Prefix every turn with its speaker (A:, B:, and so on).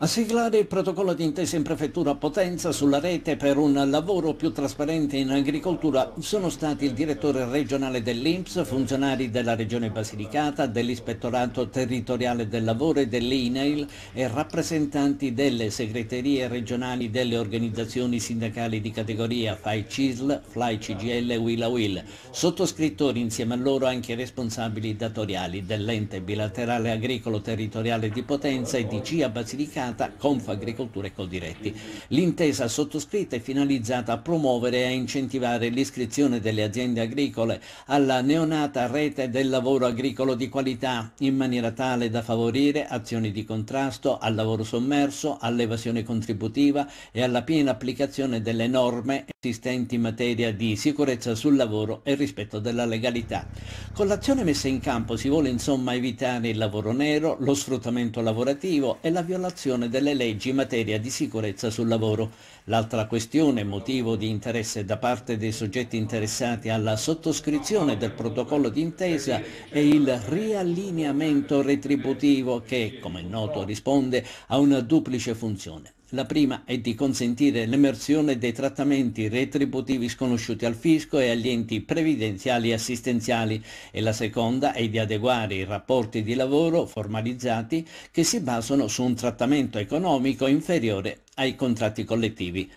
A: a siglare il protocollo di intesa in prefettura a Potenza sulla rete per un lavoro più trasparente in agricoltura sono stati il direttore regionale dell'Inps, funzionari della regione Basilicata, dell'ispettorato territoriale del lavoro e dell'INAIL e rappresentanti delle segreterie regionali delle organizzazioni sindacali di categoria FAI CISL, FLAI CGL e WILA WIL, sottoscrittori insieme a loro anche i responsabili datoriali dell'ente bilaterale agricolo territoriale di Potenza e di CIA Basilicata Basilicata, Confagricoltura e Coldiretti. L'intesa sottoscritta è finalizzata a promuovere e a incentivare l'iscrizione delle aziende agricole alla neonata rete del lavoro agricolo di qualità in maniera tale da favorire azioni di contrasto al lavoro sommerso, all'evasione contributiva e alla piena applicazione delle norme esistenti in materia di sicurezza sul lavoro e rispetto della legalità. Con l'azione messa in campo si vuole insomma evitare il lavoro nero, lo sfruttamento lavorativo e la violazione attuazione delle leggi in materia di sicurezza sul lavoro. L'altra questione motivo di interesse da parte dei soggetti interessati alla sottoscrizione del protocollo d'intesa è il riallineamento retributivo che, come è noto, risponde a una duplice funzione la prima è di consentire l'emersione dei trattamenti retributivi sconosciuti al fisco e agli enti previdenziali e assistenziali e la seconda è di adeguare i rapporti di lavoro formalizzati che si basano su un trattamento economico inferiore ai contratti collettivi.